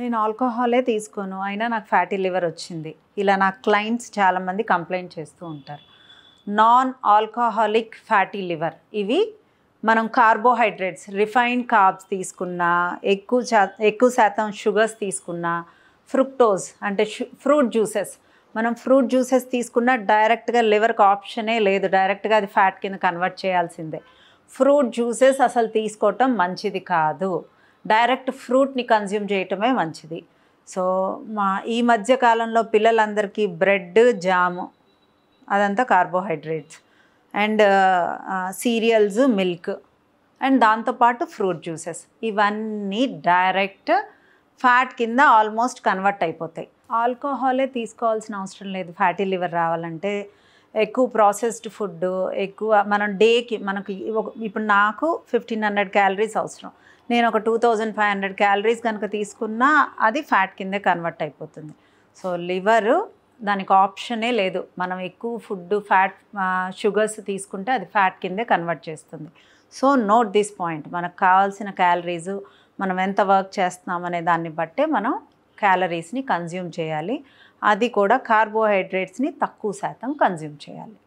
నేను ఆల్కహాలే తీసుకోను అయినా నాకు ఫ్యాటీ లివర్ వచ్చింది ఇలా నా క్లయింట్స్ చాలామంది కంప్లైంట్ చేస్తూ ఉంటారు నాన్ ఆల్కహాలిక్ ఫ్యాటీ లివర్ ఇవి మనం కార్బోహైడ్రేట్స్ రిఫైన్డ్ కార్బ్స్ తీసుకున్నా ఎక్కువ శాతం ఎక్కువ శాతం షుగర్స్ తీసుకున్నా ఫ్రుక్టోజ్ అంటే ఫ్రూట్ జ్యూసెస్ మనం ఫ్రూట్ జ్యూసెస్ తీసుకున్నా డైరెక్ట్గా లివర్కి ఆప్షనే లేదు డైరెక్ట్గా అది ఫ్యాట్ కింద కన్వర్ట్ చేయాల్సిందే ఫ్రూట్ జ్యూసెస్ అసలు తీసుకోవటం మంచిది కాదు డైరెక్ట్ ఫ్రూట్ని కన్జ్యూమ్ చేయటమే మంచిది సో మా ఈ మధ్య కాలంలో పిల్లలందరికీ బ్రెడ్ జాము అదంతా carbohydrates and cereals milk and దాంతోపాటు ఫ్రూట్ జ్యూసెస్ ఇవన్నీ డైరెక్ట్ ఫ్యాట్ కింద ఆల్మోస్ట్ కన్వర్ట్ అయిపోతాయి ఆల్కహాలే తీసుకోవాల్సిన అవసరం లేదు ఫ్యాటీ లివర్ రావాలంటే ఎక్కువ ప్రాసెస్డ్ ఫుడ్ ఎక్కువ మనం డేకి మనకి ఇప్పుడు నాకు ఫిఫ్టీన్ హండ్రెడ్ క్యాలరీస్ అవసరం నేను ఒక two thousand five hundred calories కనుక తీసుకున్నా అది ఫ్యాట్ కిందే కన్వర్ట్ అయిపోతుంది సో లివరు దానికి ఆప్షనే లేదు మనం ఎక్కువ ఫుడ్ ఫ్యాట్ షుగర్స్ తీసుకుంటే అది ఫ్యాట్ కిందే కన్వర్ట్ చేస్తుంది సో నోట్ దిస్ పాయింట్ మనకు కావాల్సిన క్యాలరీస్ మనం ఎంత వర్క్ చేస్తున్నాం అనే దాన్ని బట్టే మనం క్యాలరీస్ని కన్జ్యూమ్ చేయాలి అది కూడా కార్బోహైడ్రేట్స్ని తక్కువ శాతం కన్జ్యూమ్ చేయాలి